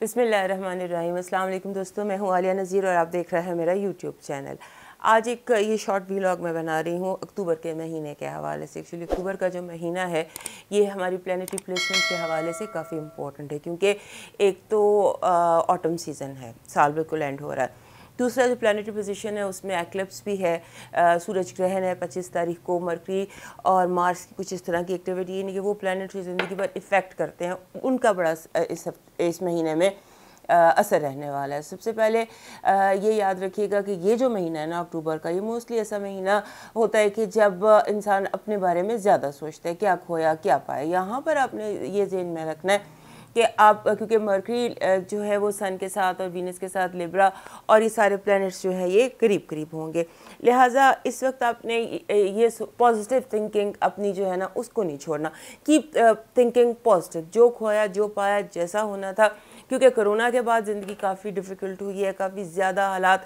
बसमीम अल्लाम दोस्तों मैं हूँ आलिया नज़ीर और आप देख रहे हैं मेरा यूट्यूब चैनल आज एक ये शॉर्ट व्लॉग मैं बना रही हूँ अक्टूबर के महीने के हवाले से एक्चुअली अक्टूबर का जो महीना है ये हमारी प्लानटरी प्लेसमेंट के हवाले से काफ़ी इम्पोर्टेंट है क्योंकि एक तो ऑटम सीज़न है साल बिल्कुल एंड हो रहा है दूसरा जो प्लानटरी पोजिशन है उसमें एक्लिप्स भी है आ, सूरज ग्रहण है पच्चीस तारीख को मरकरी और मार्स की कुछ इस तरह की एक्टिविटी यानी कि वो प्लानटरी ज़िंदगी पर इफ़ेक्ट करते हैं उनका बड़ा इस इस महीने में असर रहने वाला है सबसे पहले आ, ये याद रखिएगा कि ये जो महीना है ना अक्टूबर का ये मोस्टली ऐसा महीना होता है कि जब इंसान अपने बारे में ज़्यादा सोचता है क्या खोया क्या पाया यहाँ पर आपने ये जेन में रखना है कि आप क्योंकि मर्करी जो है वो सन के साथ और वीनस के साथ लिब्रा और ये सारे प्लैनेट्स जो है ये करीब करीब होंगे लिहाजा इस वक्त आपने ये पॉजिटिव थिंकिंग अपनी जो है ना उसको नहीं छोड़ना कीप थिंकिंग पॉजिटिव जो खोया जो पाया जैसा होना था क्योंकि कोरोना के बाद ज़िंदगी काफ़ी डिफ़िकल्ट हुई है काफ़ी ज़्यादा हालात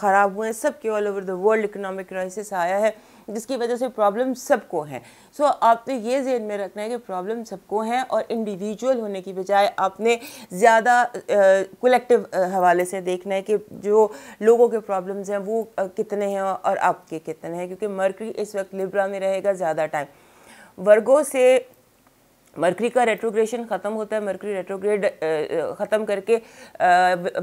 ख़राब हुए हैं सब के all over the world economic crisis आया है जिसकी वजह से प्रॉब्लम सबको है सो so, आपने ये जेन में रखना है कि प्रॉब्लम सबको हैं और इंडिविजुअल होने की बजाय आपने ज़्यादा कलेक्टिव हवाले से देखना है कि जो लोगों के प्रॉब्लम्स हैं वो कितने हैं और आपके कितने हैं क्योंकि मर्क इस वक्त लिब्रा में रहेगा ज़्यादा टाइम वर्गों से मर्करी का रेट्रोग्रेशन ख़त्म होता है मरकरी रेट्रोग्रेड ख़त्म करके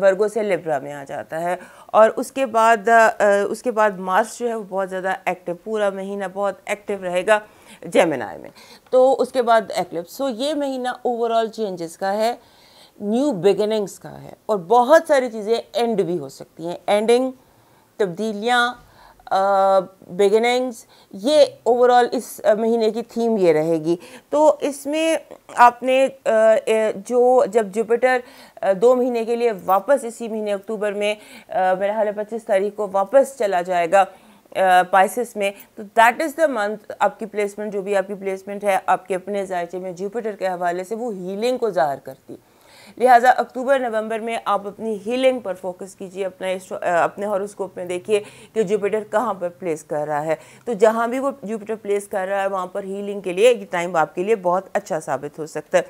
वर्गों से लिब्रा में आ जाता है और उसके बाद उसके बाद मार्स जो है वो बहुत ज़्यादा एक्टिव पूरा महीना बहुत एक्टिव रहेगा जेमिनाय में तो उसके बाद एक्लिप्स सो ये महीना ओवरऑल चेंजेस का है न्यू बिगिनिंग्स का है और बहुत सारी चीज़ें एंड भी हो सकती हैं एंडिंग तब्दीलियाँ बिगिनिंग्स ये ओवरऑल इस महीने की थीम ये रहेगी तो इसमें आपने जो जब जुपिटर दो महीने के लिए वापस इसी महीने अक्टूबर में मेरा ख्याल पच्चीस तारीख को वापस चला जाएगा पाइसिस में तो दैट इज़ द मंथ आपकी प्लेसमेंट जो भी आपकी प्लेसमेंट है आपके अपने जायचे में जुपिटर के हवाले से वो हीलिंग को ज़ाहिर करती लिहाजा अक्टूबर नवंबर में आप अपनी हीलिंग पर फोकस कीजिए अपना अपने हॉरोस्कोप में देखिए कि जुपिटर कहाँ पर प्लेस कर रहा है तो जहाँ भी वो जुपिटर प्लेस कर रहा है वहाँ पर हीलिंग के लिए ये टाइम आपके लिए बहुत अच्छा साबित हो सकता है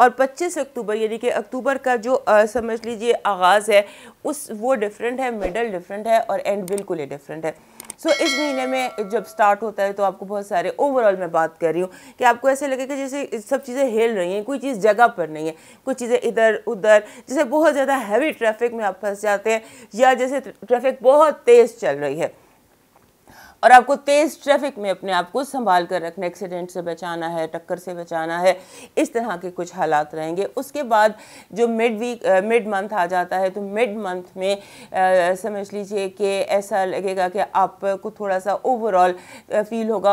और 25 अक्टूबर यानी कि अक्टूबर का जो आ, समझ लीजिए आगाज़ है उस वो डिफरेंट है मिडल डिफरेंट है और एंड बिल्कुल ही डिफरेंट है सो so, इस महीने में जब स्टार्ट होता है तो आपको बहुत सारे ओवरऑल मैं बात कर रही हूँ कि आपको ऐसे लगे कि जैसे सब चीज़ें हिल रही हैं कोई चीज़ जगह पर नहीं है कुछ चीज़ें इधर उधर जैसे बहुत ज़्यादा हैवी ट्रैफिक में आप फंस जाते हैं या जैसे ट्रैफिक बहुत तेज़ चल रही है और आपको तेज़ ट्रैफिक में अपने आप को संभाल कर रखना एक्सीडेंट से बचाना है टक्कर से बचाना है इस तरह के कुछ हालात रहेंगे उसके बाद जो मिड वीक मिड मंथ आ जाता है तो मिड मंथ में आ, समझ लीजिए कि ऐसा लगेगा कि आपको थोड़ा सा ओवरऑल फील होगा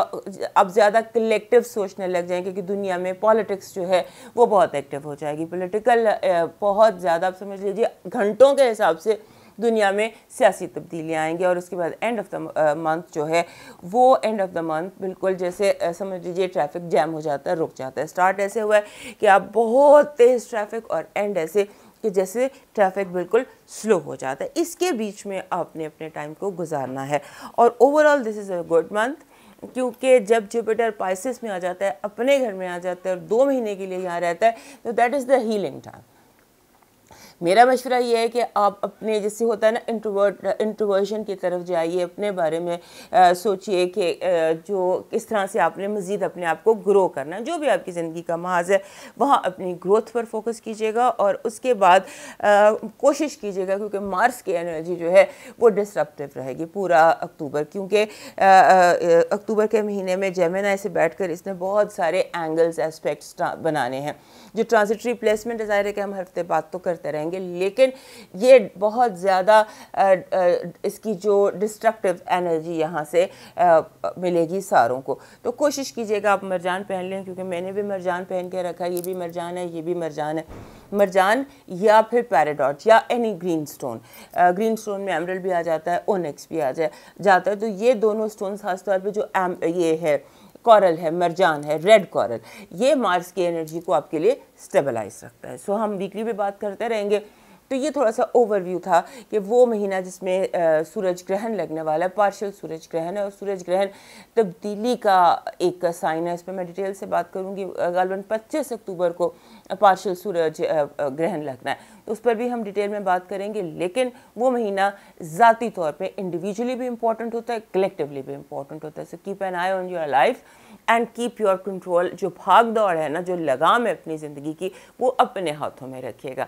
आप ज़्यादा कलेक्टिव सोचने लग जाएंगे कि दुनिया में पॉलिटिक्स जो है वो बहुत एक्टिव हो जाएगी पोलिटिकल बहुत ज़्यादा आप समझ लीजिए घंटों के हिसाब से दुनिया में सियासी तब्दीलियाँ आएंगी और उसके बाद एंड ऑफ द मंथ जो है वो एंड ऑफ द मंथ बिल्कुल जैसे uh, समझ लीजिए ट्रैफिक जैम हो जाता है रुक जाता है स्टार्ट ऐसे हुआ है कि आप बहुत तेज़ ट्रैफिक और एंड ऐसे कि जैसे ट्रैफिक बिल्कुल स्लो हो जाता है इसके बीच में आपने अपने टाइम को गुजारना है और overall this is a good month क्योंकि जब जुपिटर पाइसिस में आ जाता है अपने घर में आ जाता है और दो महीने के लिए यहाँ रहता है तो that is the healing time मेरा मशवरा ये है कि आप अपने जैसे होता है ना इंट्रोवर्ट इंट्रोवर्शन की तरफ जाइए अपने बारे में सोचिए कि जो किस तरह से आपने मज़ीद अपने आप को ग्रो करना है जो भी आपकी ज़िंदगी का महाज है वहाँ अपनी ग्रोथ पर फोकस कीजिएगा और उसके बाद कोशिश कीजिएगा क्योंकि मार्स की एनर्जी जो है वो डिस्टरप्टिव रहेगी पूरा अक्टूबर क्योंकि अक्टूबर के महीने में जैमिना से बैठ कर इसने बहुत सारे एंगल्स एस्पेक्ट्स बनाने हैं जो ट्रांजिटरी प्लेसमेंट ज़ाहिर है कि हम हफ्ते बात तो करते रहेंगे जाएंगे लेकिन ये बहुत ज़्यादा इसकी जो डिस्ट्रक्टिव एनर्जी यहाँ से मिलेगी सारों को तो कोशिश कीजिएगा आप मरजान पहन लें क्योंकि मैंने भी मरजान पहन के रखा ये भी मरजान है ये भी मरजान है मरजान या फिर पैराडॉट या any green stone green stone में एमरल भी आ जाता है ओनेक्स भी आ जाए जाता है तो ये दोनों स्टोन खासतौर पर जो एम ये है कॉरल है मरजान है रेड कॉरल ये मार्स की एनर्जी को आपके लिए स्टेबलाइज रखता है सो हम वीकली पे बात करते रहेंगे तो ये थोड़ा सा ओवरव्यू था कि वो महीना जिसमें सूरज ग्रहण लगने वाला है पार्शल सूरज ग्रहण है और सूरज ग्रहण तब्दीली का एक साइन है इस पर मैं डिटेल से बात करूँगी गलबन पच्चीस अक्टूबर को पार्शल सूरज ग्रहण लगना है तो उस पर भी हम डिटेल में बात करेंगे लेकिन वो महीना ज़ाती तौर पर इंडिविजुअली भी इम्पॉर्टेंट होता है कलेक्टिवली भी इम्पॉर्टेंट होता है so keep an eye on your life and keep your control जो भाग दौड़ है ना जो लगाम है अपनी ज़िंदगी की वो अपने हाथों में रखिएगा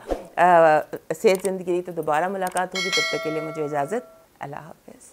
सेहत ज़िंदगी तो दोबारा मुलाकात होगी तब तक के लिए मुझे इजाज़त अल्लाह हाफिज़